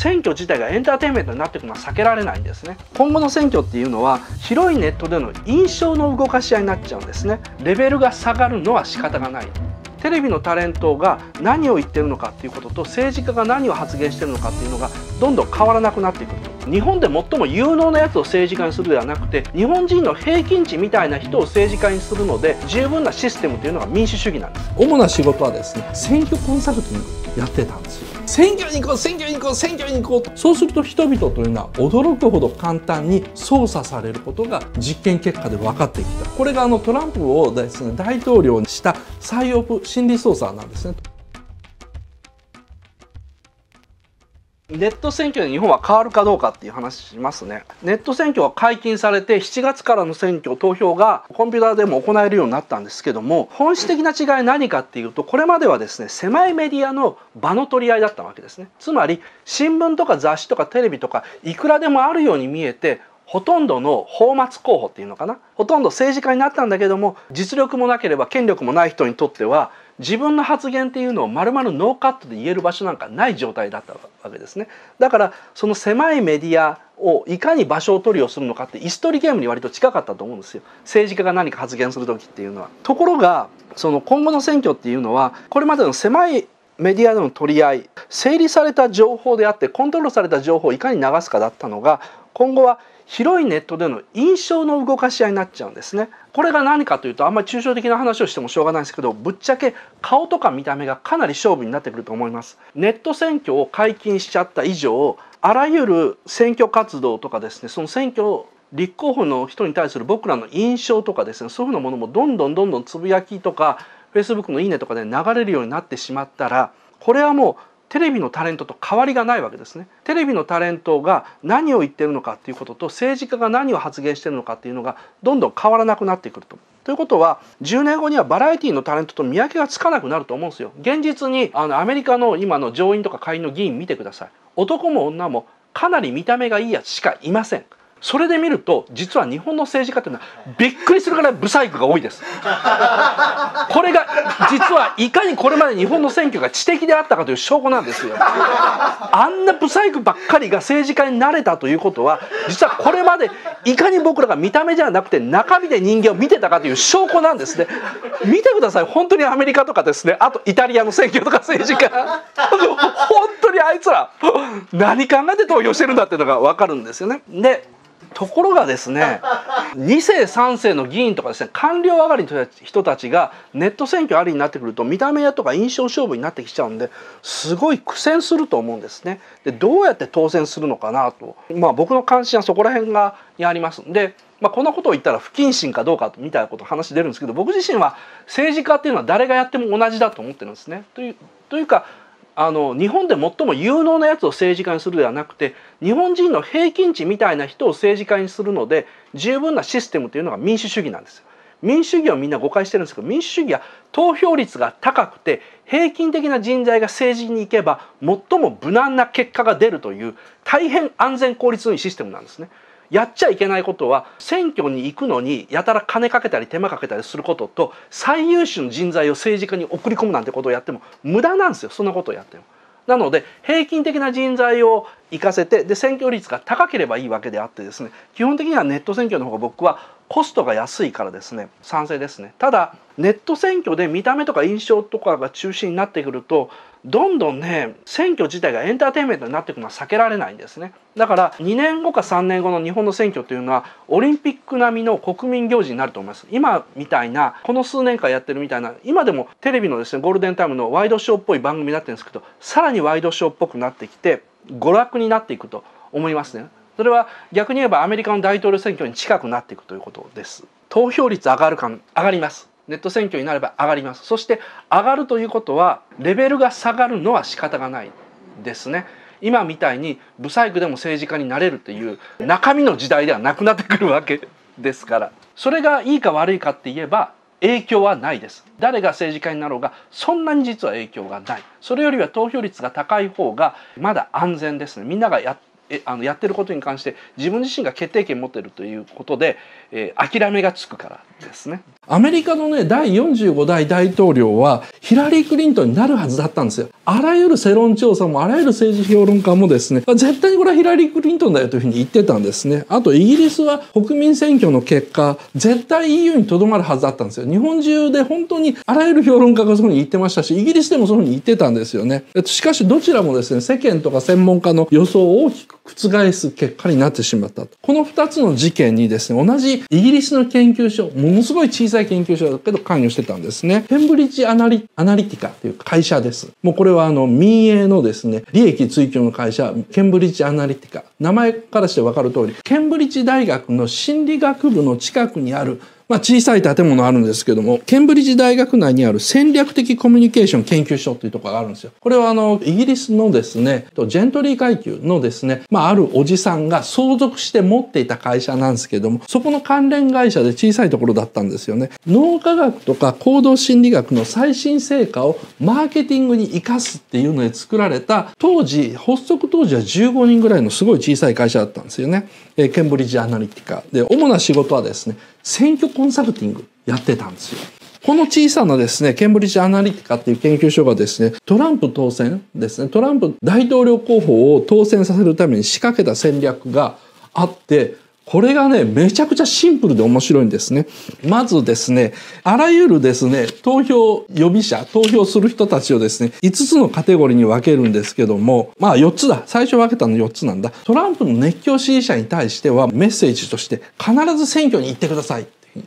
選挙自体がエンターテインメントになっていくのは避けられないんですね今後の選挙っていうのは広いネットでの印象の動かし合いになっちゃうんですねレベルが下がるのは仕方がないテレビのタレントが何を言ってるのかっていうことと政治家が何を発言してるのかっていうのがどんどん変わらなくなっていく日本で最も有能なやつを政治家にするではなくて日本人の平均値みたいな人を政治家にするので十分なシステムというのが民主主義なんです主な仕事はですね選挙コンサルティングやってたんですよ選挙に行こう選挙に行こう選挙に行こうとそうすると人々というのは驚くほど簡単に操作されることが実験結果で分かってきたこれがあのトランプをですね大統領にした最悪心理操作なんですねネット選挙で日本は変わるかどうかっていう話しますね。ネット選挙は解禁されて7月からの選挙投票がコンピューターでも行えるようになったんですけども本質的な違い何かっていうとこれまではですね狭いメディアの場の取り合いだったわけですね。つまり新聞とか雑誌とかテレビとかいくらでもあるように見えてほとんどの泡沫候補っていうのかなほとんど政治家になったんだけども実力もなければ権力もない人にとっては自分の発言っていうのを丸々ノーカットで言える場所なんかない状態だったわけですねだからその狭いメディアをいかに場所を取りをするのかって椅子取りゲームに割と近かったと思うんですよ政治家が何か発言する時っていうのは。ところがその今後の選挙っていうのはこれまでの狭いメディアでの取り合い整理された情報であってコントロールされた情報をいかに流すかだったのが今後は広いネットでの印象の動かし合いになっちゃうんですね。これが何かというとあんまり抽象的な話をしてもしょうがないんですけどぶっちゃけ顔とか見た目がかなり勝負になってくると思います。ネット選挙を解禁しちゃった以上あらゆる選挙活動とかですねその選挙立候補の人に対する僕らの印象とかですねそういうふうなものもどんどんどんどんつぶやきとか Facebook の「いいね」とかで流れるようになってしまったらこれはもうテレビのタレントと変わりがないわけですねテレビのタレントが何を言ってるのかっていうことと政治家が何を発言してるのかっていうのがどんどん変わらなくなってくると。ということは10年後にはバラエティのタレントと見分けがつかなくなると思うんですよ。現実にあのアメリカの今の上院とか下院の議員見てください。男も女もかなり見た目がいいやつしかいません。それで見ると実は日本の政治家というのはびっくりするぐらブサイクが多いですこれが実はいかにこれまで日本の選挙が知的であったかという証拠なんですよあんなブサイクばっかりが政治家になれたということは実はこれまでいかに僕らが見た目じゃなくて中身で人間を見てたかという証拠なんですね見てください本当にアメリカとかですねあとイタリアの選挙とか政治家本当にあいつら何考えて投票してるんだっていうのが分かるんですよねでところがですね2世3世の議員とかですね官僚上がりの人たちがネット選挙ありになってくると見た目やとか印象勝負になってきちゃうんですごい苦戦すると思うんですね。でどうやって当選するのかなと、まあ、僕の関心はそこら辺がにありますんで。まあ、こんなことを言ったら不謹慎かどうかみたいなこと話出るんですけど僕自身は政治家っていうのは誰がやっても同じだと思ってるんですね。というというかあの日本で最も有能なやつを政治家にするではなくて日本人の平均値みたいな人を政治家にするので十分なシステムというのが民主主義なんですよ。民主主義をみんな誤解してるんですけど民主主義は投票率が高くて平均的な人材が政治に行けば最も無難な結果が出るという大変安全効率のいいシステムなんですね。やっちゃいけないことは選挙に行くのにやたら金かけたり手間かけたりすることと最優秀の人材を政治家に送り込むなんてことをやっても無駄なんですよそんなことをやっても。なので平均的な人材を行かせてで選挙率が高ければいいわけであってですね基本的にはネット選挙の方が僕はコストが安いからですね賛成ですねただネット選挙で見た目とか印象とかが中心になってくるとどんどんね選挙自体がエンターテインメントになっていくのは避けられないんですねだから2年後か3年後の日本の選挙というのはオリンピック並みの国民行事になると思います今みたいなこの数年間やってるみたいな今でもテレビのですねゴールデンタイムのワイドショーっぽい番組になってるんですけどさらにワイドショーっぽくなってきて娯楽になっていくと思いますねそれは逆に言えばアメリカの大統領選挙に近くなっていくということです投票率上がるか上がりますネット選挙になれば上がりますそして上がるということはレベルが下がるのは仕方がないですね今みたいに不細工でも政治家になれるという中身の時代ではなくなってくるわけですからそれがいいか悪いかって言えば影響はないです誰が政治家になろうがそんなに実は影響がないそれよりは投票率が高い方がまだ安全ですねみんながやっえあのやってることに関して自分自身が決定権持ってるということで、えー、諦めがつくからですね。アメリカのね第45代大統領はヒラリー・クリントンになるはずだったんですよ。あらゆる世論調査もあらゆる政治評論家もですね絶対にこれはヒラリー・クリントンだよというふうに言ってたんですね。あとイギリスは国民選挙の結果絶対 EU にとどまるはずだったんですよ。日本中で本当にあらゆる評論家がそういうふうに言ってましたしイギリスでもそういうふうに言ってたんですよね。しかしどちらもですね世間とか専門家の予想を大きく覆す結果になってしまったと。この2つの事件にですね、同じイギリスの研究所、ものすごい小さい研究所だけど関与してたんですね。ケンブリッジアナリアナリティカという会社です。もうこれはあの民営のですね、利益追求の会社、ケンブリッジアナリティカ。名前からしてわかる通り、ケンブリッジ大学の心理学部の近くにあるまあ、小さい建物あるんですけども、ケンブリッジ大学内にある戦略的コミュニケーション研究所というところがあるんですよ。これはあの、イギリスのですね、ジェントリー階級のですね、まあ、あるおじさんが相続して持っていた会社なんですけども、そこの関連会社で小さいところだったんですよね。脳科学とか行動心理学の最新成果をマーケティングに生かすっていうので作られた、当時、発足当時は15人ぐらいのすごい小さい会社だったんですよね。えケンブリッジアナリティカ。で、主な仕事はですね、選挙コンサルティングやってたんですよ。この小さなですね、ケンブリッジアナリティカっていう研究所がですね、トランプ当選ですね、トランプ大統領候補を当選させるために仕掛けた戦略があって、これがね、めちゃくちゃシンプルで面白いんですね。まずですね、あらゆるですね、投票予備者、投票する人たちをですね、5つのカテゴリーに分けるんですけども、まあ4つだ。最初分けたの4つなんだ。トランプの熱狂支持者に対してはメッセージとして必ず選挙に行ってくださいって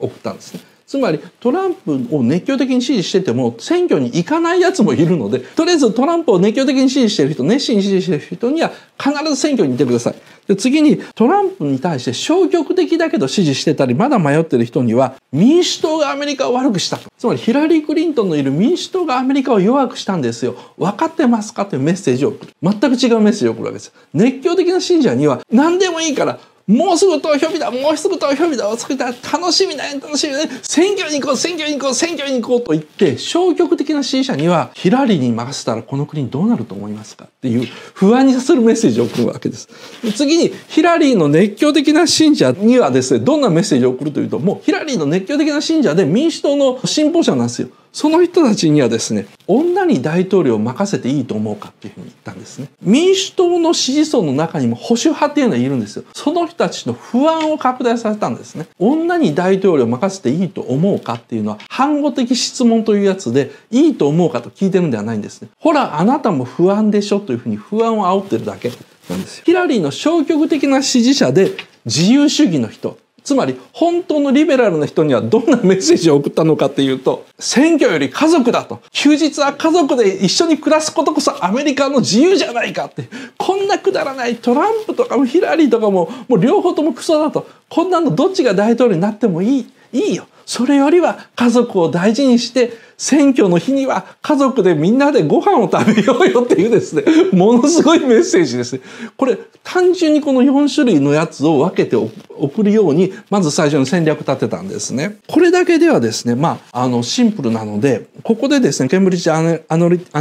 送ったんですね。つまりトランプを熱狂的に支持してても選挙に行かないやつもいるので、とりあえずトランプを熱狂的に支持してる人、熱心に支持してる人には必ず選挙に行ってください。で次にトランプに対して消極的だけど支持してたり、まだ迷ってる人には民主党がアメリカを悪くしたつまりヒラリー・クリントンのいる民主党がアメリカを弱くしたんですよ。分かってますかというメッセージを送る。全く違うメッセージを送るわけです。熱狂的な信者には何でもいいからもうすぐ投票日だもうすぐ投票日だお作った楽しみだよ、楽しみだよ、選挙に行こう選挙に行こう選挙に行こうと言って消極的な支持者にはヒラリーに任せたらこの国どうなると思いますかっていう不安にさせるメッセージを送るわけです。次にヒラリーの熱狂的な信者にはですねどんなメッセージを送るというともうヒラリーの熱狂的な信者で民主党の信奉者なんですよ。その人たちにはですね、女に大統領を任せていいと思うかっていうふうに言ったんですね。民主党の支持層の中にも保守派っていうのはいるんですよ。その人たちの不安を拡大させたんですね。女に大統領を任せていいと思うかっていうのは、反語的質問というやつで、いいと思うかと聞いてるんではないんですね。ほら、あなたも不安でしょというふうに不安を煽ってるだけなんですよ。ヒラリーの消極的な支持者で自由主義の人、つまり本当のリベラルな人にはどんなメッセージを送ったのかっていうと、選挙より家族だと。休日は家族で一緒に暮らすことこそアメリカの自由じゃないかって。こんなくだらないトランプとかもヒラリーとかも、もう両方ともクソだと。こんなのどっちが大統領になってもいい。いいよそれよりは家族を大事にして選挙の日には家族でみんなでご飯を食べようよっていうですね ものすごいメッセージですねこれ単純にこの4種類のやつを分けて送るようにまず最初に戦略立てたんですねこれだけではですねまああのシンプルなのでここでですねケンブリッジア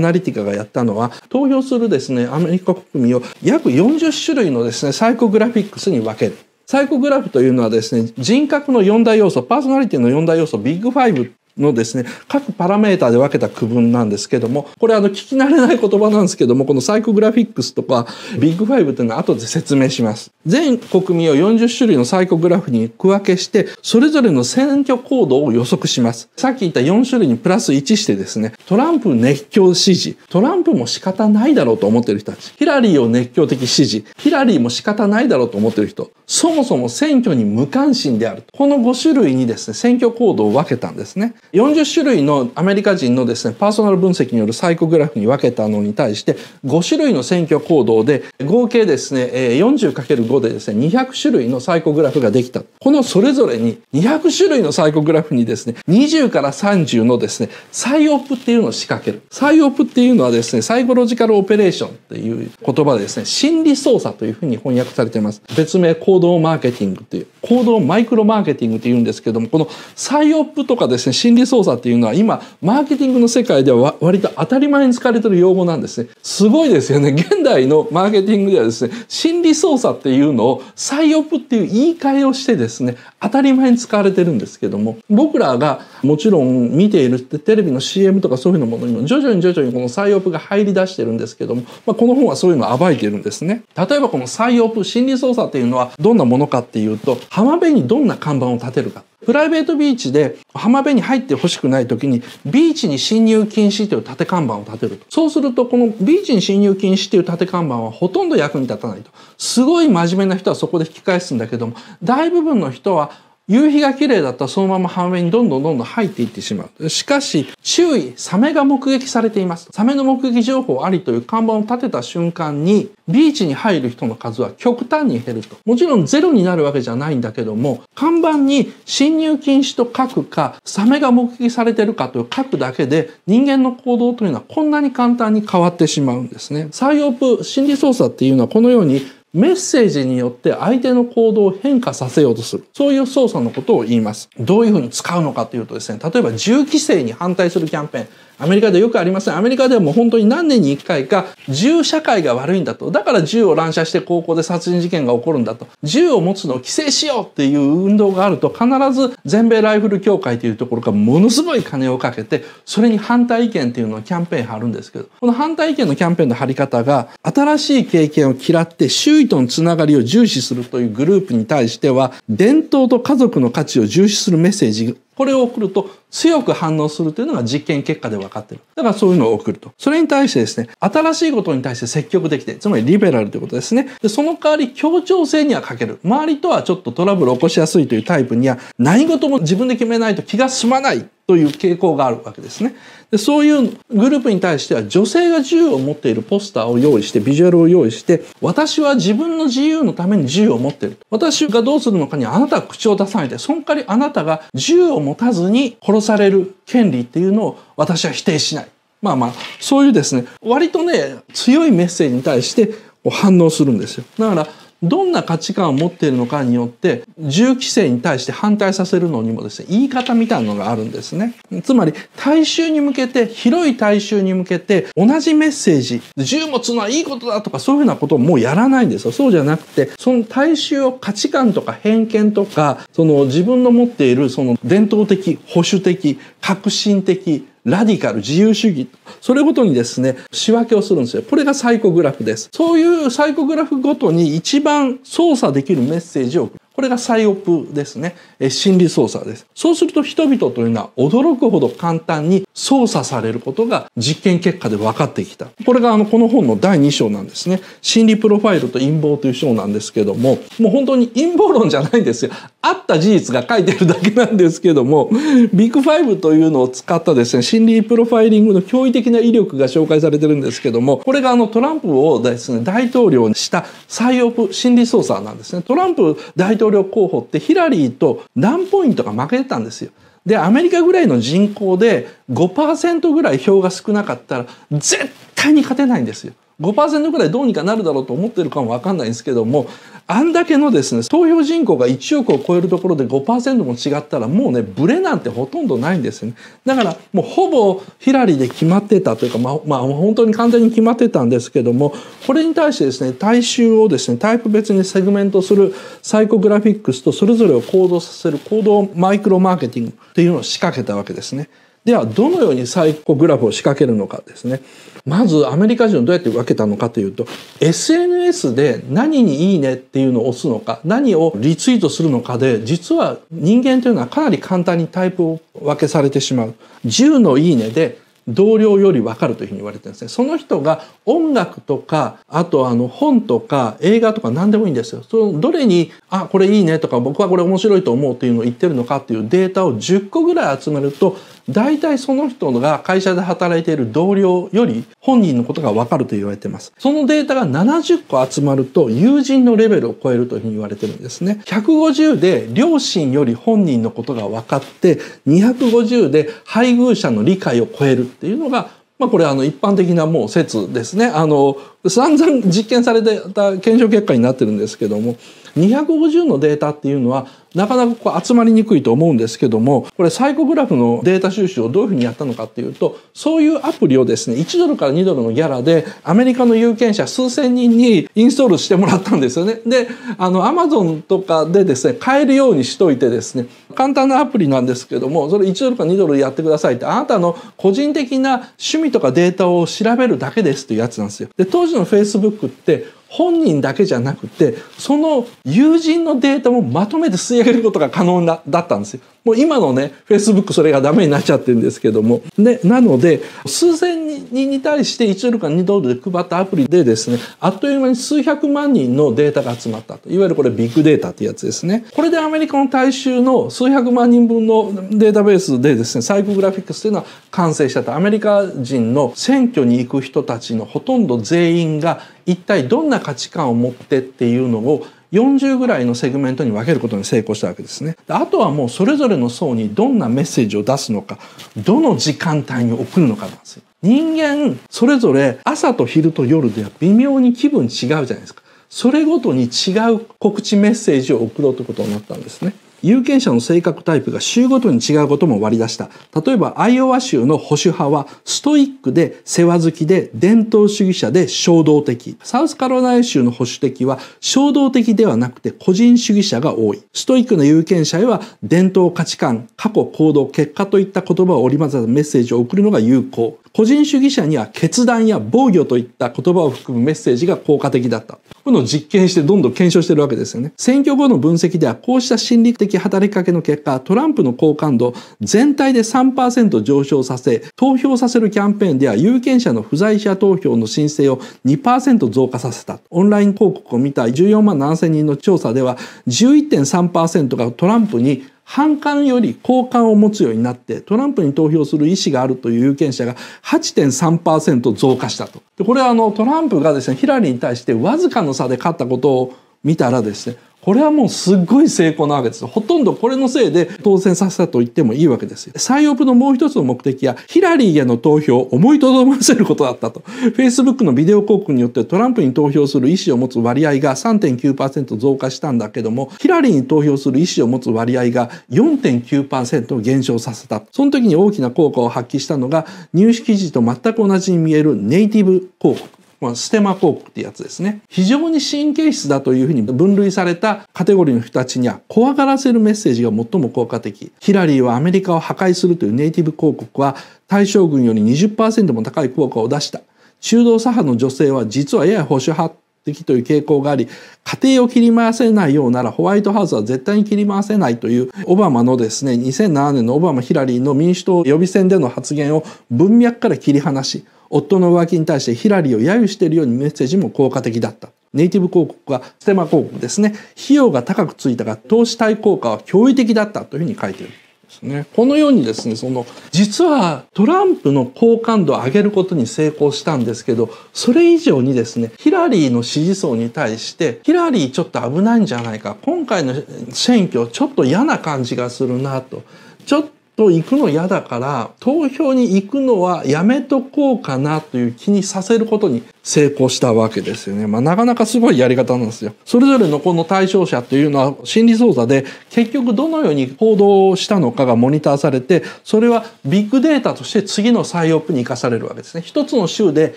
ナリティカがやったのは投票するですねアメリカ国民を約40種類のですねサイコグラフィックスに分けるサイコグラフというのはですね人格の4大要素パーソナリティの4大要素ビッグファイブのですね、各パラメータで分けた区分なんですけども、これあの聞き慣れない言葉なんですけども、このサイコグラフィックスとかビッグファイブというのは後で説明します。全国民を40種類のサイコグラフに区分けして、それぞれの選挙行動を予測します。さっき言った4種類にプラス1してですね、トランプ熱狂支持、トランプも仕方ないだろうと思ってる人たち、ヒラリーを熱狂的支持、ヒラリーも仕方ないだろうと思ってる人、そもそも選挙に無関心である。この5種類にですね、選挙行動を分けたんですね。40種類のアメリカ人のですねパーソナル分析によるサイコグラフに分けたのに対して5種類の選挙行動で合計ですね 40×5 でですね200種類のサイコグラフができたこのそれぞれに200種類のサイコグラフにですね20から30のですねサイオプっていうのを仕掛けるサイオプっていうのはですねサイコロジカルオペレーションっていう言葉でですね心理操作というふうに翻訳されています別名行動マーケティングという行動マイクロマーケティングというんですけどもこのサイオプとかですね心理人操作っていうのは今マーケティングの世界では割と当たり前に使われてる用語なんですね。すごいですよね。現代のマーケティングではですね、心理操作っていうのを再オプっていう言い換えをしてですね、当たり前に使われてるんですけども、僕らがもちろん見ているテレビの CM とかそういうのものにも徐々に徐々にこの再オプが入り出してるんですけども、まあ、この本はそういうのを暴いてるんですね。例えばこの再オプ、心理操作っていうのはどんなものかっていうと、浜辺にどんな看板を立てるか。プライベートビーチで浜辺に入ってほしくない時にビーチに侵入禁止という立て看板を立てると。そうするとこのビーチに侵入禁止という立て看板はほとんど役に立たないと。すごい真面目な人はそこで引き返すんだけども、大部分の人は夕日が綺麗だったらそのまま半面にどんどんどんどん入っていってしまう。しかし、周囲、サメが目撃されています。サメの目撃情報ありという看板を立てた瞬間に、ビーチに入る人の数は極端に減ると。もちろんゼロになるわけじゃないんだけども、看板に侵入禁止と書くか、サメが目撃されてるかと書くだけで、人間の行動というのはこんなに簡単に変わってしまうんですね。採用プ心理操作っていうのはこのように、メッセージによって相手の行動を変化させようとする。そういう操作のことを言います。どういうふうに使うのかというとですね、例えば銃規制に反対するキャンペーン。アメリカでよくありません。アメリカではもう本当に何年に一回か銃社会が悪いんだと。だから銃を乱射して高校で殺人事件が起こるんだと。銃を持つのを規制しようっていう運動があると必ず全米ライフル協会というところがものすごい金をかけてそれに反対意見っていうのをキャンペーン貼るんですけどこの反対意見のキャンペーンの張り方が新しい経験を嫌って周囲とのつながりを重視するというグループに対しては伝統と家族の価値を重視するメッセージこれを送ると強く反応するというのが実験結果で分かってる。だからそういうのを送ると。それに対してですね、新しいことに対して積極的で、つまりリベラルということですね。で、その代わり協調性には欠ける。周りとはちょっとトラブルを起こしやすいというタイプには、何事も自分で決めないと気が済まないという傾向があるわけですね。でそういうグループに対しては女性が銃を持っているポスターを用意してビジュアルを用意して私は自分の自由のために銃を持っている私がどうするのかにあなたは口を出さないでその代わりあなたが銃を持たずに殺される権利っていうのを私は否定しない。まあまあ、そういうですね、割とね、強いメッセージに対して反応するんですよ。だから、どんな価値観を持っているのかによって銃規制に対して反対させるのにもですね言い方みたいなのがあるんですねつまり大衆に向けて広い大衆に向けて同じメッセージ銃持つのはいいことだとかそういうふうなことをもうやらないんですよそうじゃなくてその大衆を価値観とか偏見とかその自分の持っているその伝統的保守的革新的ラディカル自由主義それごとにですね仕分けをするんですよこれがサイコグラフですそういうサイコグラフごとに一番操作できるメッセージを送るこれがサイオプですね。心理操作です。そうすると人々というのは驚くほど簡単に操作されることが実験結果で分かってきた。これがあの、この本の第2章なんですね。心理プロファイルと陰謀という章なんですけども、もう本当に陰謀論じゃないんですよ。あった事実が書いてるだけなんですけどもビッグ5というのを使ったですね心理プロファイリングの驚異的な威力が紹介されてるんですけどもこれがあのトランプをですね大統領にした最プ心理操作なんですねトランプ大統領候補ってヒラリーと何ポイントか負けてたんですよ。でアメリカぐらいの人口で5%ぐらい票が少なかったら絶対に勝てないんですよ。5%ぐらいどうにかなるだろうと思ってるかもわかんないんですけどもあんだけのですね投票人口が1億を超えるところで5%も違ったらもうねブレなんてほとんどないんですよねだからもうほぼヒラリーで決まってたというかまあ、まあ、本当に完全に決まってたんですけどもこれに対してですね大衆をですねタイプ別にセグメントするサイコグラフィックスとそれぞれを行動させる行動マイクロマーケティングっていうのを仕掛けたわけですね。ではどのようにサイコグラフを仕掛けるのかですねまずアメリカ人をどうやって分けたのかというと SNS で何にいいねっていうのを押すのか何をリツイートするのかで実は人間というのはかなり簡単にタイプを分けされてしまう10のいいねで同僚より分かるというふうに言われてるんですね。その人が音楽とか、あとあの本とか映画とか何でもいいんですよ。そのどれに、あ、これいいねとか僕はこれ面白いと思うっていうのを言ってるのかっていうデータを10個ぐらい集めると大体その人が会社で働いている同僚より本人のことがわかると言われています。そのデータが70個集まると友人のレベルを超えるというふうに言われてるんですね。150で両親より本人のことが分かって、250で配偶者の理解を超えるっていうのがまあ、これあの一般的なもう説ですね。あの散々実験されてた検証結果になってるんですけども250のデータっていうのはなかなかこう集まりにくいと思うんですけどもこれサイコグラフのデータ収集をどういうふうにやったのかっていうとそういうアプリをですね1ドルから2ドルのギャラでアメリカの有権者数千人にインストールしてもらったんですよね。であのアマゾンとかでですね買えるようにしといてですね簡単なアプリなんですけどもそれ1ドルか2ドルやってくださいってあなたの個人的な趣味とかデータを調べるだけですっていうやつなんですよ。で当時の Facebook って本人だけじゃなくてその友人のデータもまとめて吸い上げることが可能なだったんですよ。もう今のね Facebook それがダメになっちゃってるんですけども、ね、なので数千人に対して1ドルか2ドルで配ったアプリでですねあっという間に数百万人のデータが集まったといわゆるこれビッグデータってやつですね。これでアメリカの大衆の数数百万人分のデータベースでですねサイコグラフィックスというのは完成したとアメリカ人の選挙に行く人たちのほとんど全員が一体どんな価値観を持ってっていうのを40ぐらいのセグメントに分けることに成功したわけですね。あとはもうそれぞれの層にどんなメッセージを出すのか、どの時間帯に送るのかなんですよ。人間、それぞれ朝と昼と夜では微妙に気分違うじゃないですか。それごとに違う告知メッセージを送ろうということになったんですね。有権者の性格タイプが州ごとに違うことも割り出した。例えば、アイオワ州の保守派は、ストイックで世話好きで、伝統主義者で衝動的。サウスカロライナ州の保守的は、衝動的ではなくて個人主義者が多い。ストイックの有権者へは、伝統価値観、過去行動、結果といった言葉を織り交ぜたメッセージを送るのが有効。個人主義者には決断や防御といった言葉を含むメッセージが効果的だった。この実験してどんどん検証してるわけですよね。選挙後の分析ではこうした心理的働きかけの結果、トランプの好感度全体で3%上昇させ、投票させるキャンペーンでは有権者の不在者投票の申請を2%増加させた。オンライン広告を見た14万7000人の調査では11.3%がトランプに反感より好感を持つようになってトランプに投票する意思があるという有権者が8.3%増加したとでこれはあのトランプがですねヒラリーに対してわずかの差で勝ったことを見たらですねこれはもうすっごい成功なわけです。ほとんどこれのせいで当選させたと言ってもいいわけですよ。オブのもう一つの目的は、ヒラリーへの投票を思いとどまらせることだったと。Facebook のビデオ広告によってトランプに投票する意思を持つ割合が3.9%増加したんだけども、ヒラリーに投票する意思を持つ割合が4.9%減少させた。その時に大きな効果を発揮したのが、入試記事と全く同じに見えるネイティブ広告。このステマポークってやつですね。非常に神経質だというふうに分類されたカテゴリーの人たちには怖がらせるメッセージが最も効果的。ヒラリーはアメリカを破壊するというネイティブ広告は対象軍より20%も高い効果を出した。中道左派の女性は実はやや保守派的という傾向があり、家庭を切り回せないようならホワイトハウスは絶対に切り回せないというオバマのですね、2007年のオバマ・ヒラリーの民主党予備選での発言を文脈から切り離し、夫の浮気に対してヒラリーを揶揄しているようにメッセージも効果的だった。ネイティブ広告はステマ広告ですね。費用が高くついたが投資対効果は驚異的だったというふうに書いている。ですね。このようにですね、その、実はトランプの好感度を上げることに成功したんですけど、それ以上にですね、ヒラリーの支持層に対して、ヒラリーちょっと危ないんじゃないか、今回の選挙ちょっと嫌な感じがするなと、ちょっとと行くの嫌だから投票に行くのはやめとこうかなという気にさせることに成功したわけですよね。まあ、なかなかすごいやり方なんですよ。それぞれのこの対象者というのは心理操作で結局どのように行動したのかがモニターされて、それはビッグデータとして次のオープに生かされるわけですね。一つの州で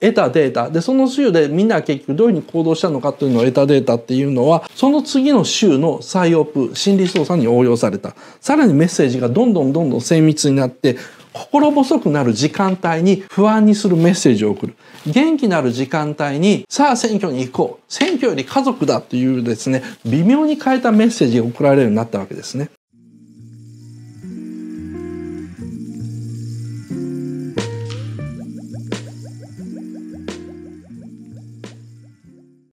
得たデータ、で、その州でみんな結局どういうふうに行動したのかというのを得たデータっていうのは、その次の州のオープ、心理操作に応用された。さらにメッセージがどんどんどんどん精密になって、心細くなる時間帯に不安にするメッセージを送る。元気なる時間帯に、さあ選挙に行こう。選挙より家族だというですね、微妙に変えたメッセージが送られるようになったわけですね。